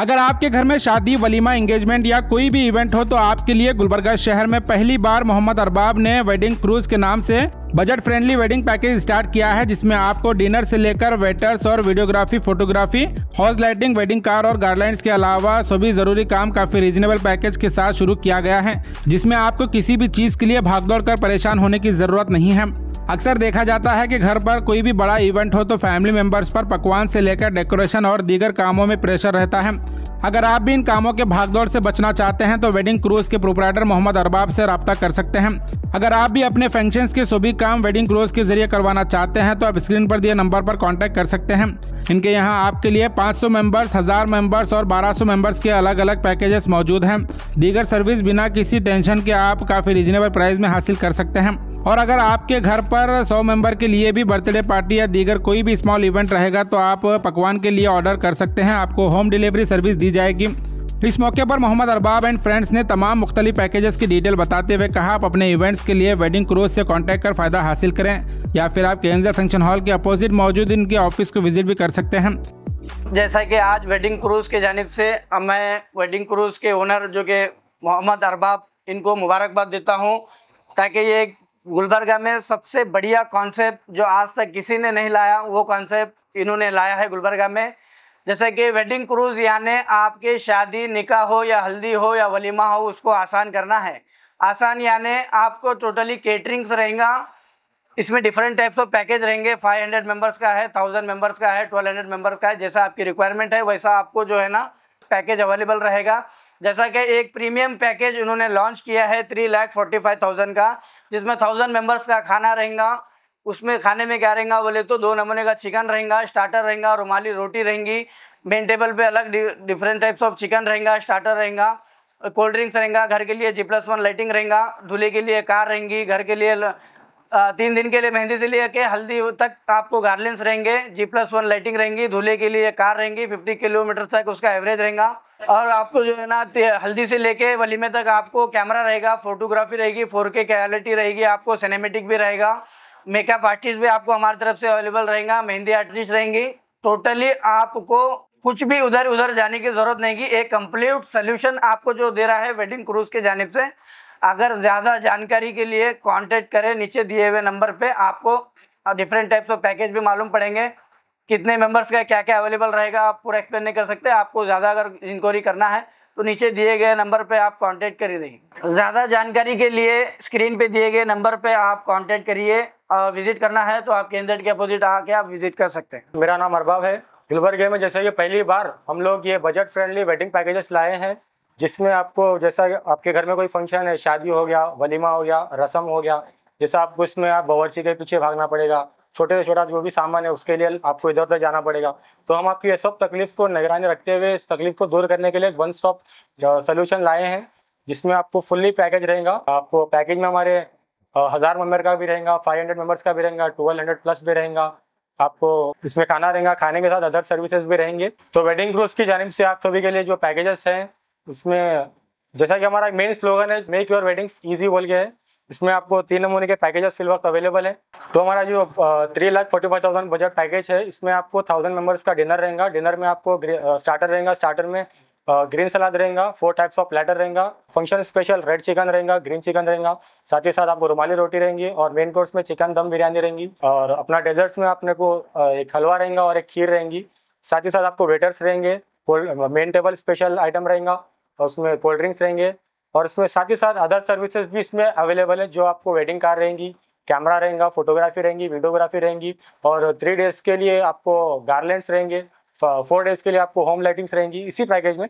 अगर आपके घर में शादी वलीमा एंगेजमेंट या कोई भी इवेंट हो तो आपके लिए गुलबर्गा शहर में पहली बार मोहम्मद अरबाब ने वेडिंग क्रूज के नाम से budget friendly wedding package start किया है जिसमें आपको डिनर से लेकर वेटर्स और videography photography house lighting wedding car और गार्डलाइन के अलावा सभी जरूरी काम काफी रीजनेबल पैकेज के साथ शुरू किया गया है जिसमें आपको किसी भी चीज के लिए भागदौड़ कर परेशान होने की जरूरत नहीं है अक्सर देखा जाता है कि घर पर कोई भी बड़ा इवेंट हो तो फैमिली मेंबर्स पर पकवान से लेकर डेकोरेशन और दीगर कामों में प्रेशर रहता है अगर आप भी इन कामों के भागदौड़ से बचना चाहते हैं तो वेडिंग क्रूज के प्रोपराइटर मोहम्मद अरबाब से रबता कर सकते हैं अगर आप भी अपने फंक्शन के सभी काम वेडिंग क्रोज के जरिए करवाना चाहते हैं तो आप स्क्रीन पर दिए नंबर पर कॉन्टैक्ट कर सकते हैं इनके यहाँ आपके लिए 500 मेंबर्स हज़ार मेंबर्स और 1200 मेंबर्स के अलग अलग पैकेजेस मौजूद हैं दीगर सर्विस बिना किसी टेंशन के आप काफ़ी रिजनेबल प्राइस में हासिल कर सकते हैं और अगर आपके घर पर 100 मेंबर के लिए भी बर्थडे पार्टी या दीगर कोई भी स्मॉल इवेंट रहेगा तो आप पकवान के लिए ऑर्डर कर सकते हैं आपको होम डिलीवरी सर्विस दी जाएगी इस मौके पर मोहम्मद अरबाब एंड फ्रेंड्स ने तमाम मुख्तलि पैकेजेस की डिटेल बताते हुए कहा आप अपने इवेंट्स के लिए वेडिंग क्रूज से कॉन्टैक्ट कर फायदा हासिल करें या फिर आप केंद्र फंक्शन हॉल के अपोजिट मौजूद इनके ऑफिस को विजिट भी कर सकते हैं जैसा कि आज वेडिंग क्रूज के जानब से मैं वेडिंग क्रूज के ओनर जो कि मोहम्मद अरबाब इनको मुबारकबाद देता हूँ ताकि ये गुलबर्गा में सबसे बढ़िया कॉन्सेप्ट जो आज तक किसी ने नहीं लाया वो कॉन्सेप्ट इन्होंने लाया है गुलबर्गा में जैसे कि वेडिंग क्रूज़ यानी आपकी शादी निकाह हो या हल्दी हो या वलीमा हो उसको आसान करना है आसान यानी आपको टोटली केटरिंग्स रहेगा इसमें डिफरेंट टाइप्स ऑफ पैकेज रहेंगे 500 मेंबर्स का है 1000 मेंबर्स का है 1200 मेंबर्स का है जैसा आपकी रिक्वायरमेंट है वैसा आपको जो है ना पैकेज अवेलेबल रहेगा जैसा कि एक प्रीमियम पैकेज उन्होंने लॉन्च किया है three lakh forty five thousand का जिसमें थाउजेंड मेंबर्स का खाना रहेगा उसमें खाने में क्या रहेगा बोले तो दो नमूने का चिकन रहेगा स्टार्टर रहेगा रुमाली रोटी रहेंगी मेन टेबल पे अलग डिफरेंट टाइप्स ऑफ चिकन रहेगा स्टार्टर रहेगा कोल्ड ड्रिंक्स रहेगा घर के लिए जी प्लस वन लाइटिंग रहेगा धूल्हे के लिए कार रहेंगी घर के लिए तीन दिन के लिए मेहंदी से लिए के हल्दी तक आपको गार्लेंस रहेंगे जी प्लस वन लाइटिंग रहेंगी धूल्हे के लिए कार रहेंगी फिफ्टी किलोमीटर तक उसका एवरेज रहेगा और आपको जो है ना हल्दी से लेके वलीमे तक आपको कैमरा रहेगा फोटोग्राफी रहेगी फोर के क्वालिटी रहेगी आपको सिनेमेटिक भी रहेगा मेकअप आर्टिस्ट भी आपको हमारी तरफ से अवेलेबल रहेगा मेहंदी आर्टिस्ट रहेंगी टोटली आपको कुछ भी उधर उधर जाने की ज़रूरत नहीं की एक कंप्लीट सोल्यूशन आपको जो दे रहा है वेडिंग क्रूज के जानब से अगर ज़्यादा जानकारी के लिए कांटेक्ट करें नीचे दिए हुए नंबर पे आपको डिफरेंट टाइप्स ऑफ पैकेज भी मालूम पड़ेंगे कितने मेंबर्स का क्या क्या अवेलेबल रहेगा आप पूरा एक्सप्लेन नहीं कर सकते आपको ज़्यादा अगर इंक्वायरी करना है तो नीचे दिए गए नंबर पे आप कांटेक्ट करिए ज़्यादा जानकारी के लिए स्क्रीन पे दिए गए नंबर पे आप कॉन्टेक्ट करिए विजिट करना है तो आप केंद्र के अपोजिट आके आप विजिट कर सकते हैं मेरा नाम अरबाब है गुलबर्गे में जैसे ये पहली बार हम लोग ये बजट फ्रेंडली वेडिंग पैकेजेस लाए हैं जिसमें आपको जैसा आपके घर में कोई फंक्शन है शादी हो गया वलीमा हो गया रसम हो गया जैसा आपको इसमें आप बावर्ची के पीछे भागना पड़ेगा छोटे से छोटा जो भी सामान है उसके लिए आपको इधर उधर जाना पड़ेगा तो हम आपकी ये सब तकलीफ को निगरानी रखते हुए इस तकलीफ को दूर करने के लिए वन स्टॉप सोल्यूशन लाए हैं जिसमें आपको फुल्ली पैकेज रहेगा आपको पैकेज में हमारे हज़ार मेम्बर का भी रहेगा फाइव हंड्रेड मेम्बर्स का भी रहेगा ट्वेल्व हंड्रेड प्लस भी रहेगा आपको इसमें खाना रहेगा खाने के साथ अदर सर्विसेज भी रहेंगे तो वेडिंग क्रूज की जानब से आप सभी के लिए जो पैकेजेस हैं उसमें जैसा कि हमारा मेन स्लोगन है मेक योर वेडिंग्स ईजी बोल के है इसमें आपको तीन नमूने के पैकेजेस फिल वक्त अवेलेबल है तो हमारा जो three lakh forty five thousand budget package है इसमें आपको थाउजेंड मेंबर्स का डिनर रहेगा डिनर में आपको स्टार्टर रहेगा स्टार्टर में ग्रीन uh, सलाद रहेगा फोर टाइप्स ऑफ प्लेटर रहेगा फंक्शन स्पेशल रेड चिकन रहेगा ग्रीन चिकन रहेगा साथ ही साथ आपको रुमाली रोटी रहेंगी और मेन कोर्स में चिकन दम बिरयानी रहेंगी और अपना डेजर्ट्स में आपने को uh, एक हलवा रहेगा और एक खीर रहेंगी साथ ही साथ आपको वेटर्स रहेंगे मेन टेबल स्पेशल आइटम रहेगा और उसमें कोल्ड ड्रिंक्स रहेंगे और उसमें साथ ही साथ अदर सर्विसेज भी इसमें अवेलेबल है जो आपको वेडिंग कार रहेंगी कैमरा रहेगा फोटोग्राफी रहेंगी वीडियोग्राफी रहेंगी और थ्री डेज के लिए आपको गार्लेंट्स रहेंगे फोर डेज के लिए आपको होम लाइटिंग्स रहेंगी इसी पैकेज में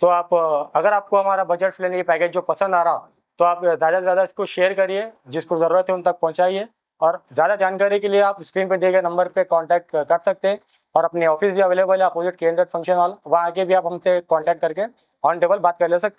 तो आप अगर आपको हमारा बजट फ्रेंडली ये पैकेज जो पसंद आ रहा तो आप ज़्यादा से ज़्यादा इसको शेयर करिए जिसको ज़रूरत है उन तक पहुँचाइए और ज़्यादा जानकारी के लिए आप स्क्रीन पर दिए गए नंबर पर कॉन्टैक्ट कर सकते हैं और अपने ऑफिस भी अवेलेबल है अपोजिट के फंक्शन हॉल वहाँ आके भी आप हमसे कॉन्टैक्ट करके ऑन टेबल बात कर ले सकते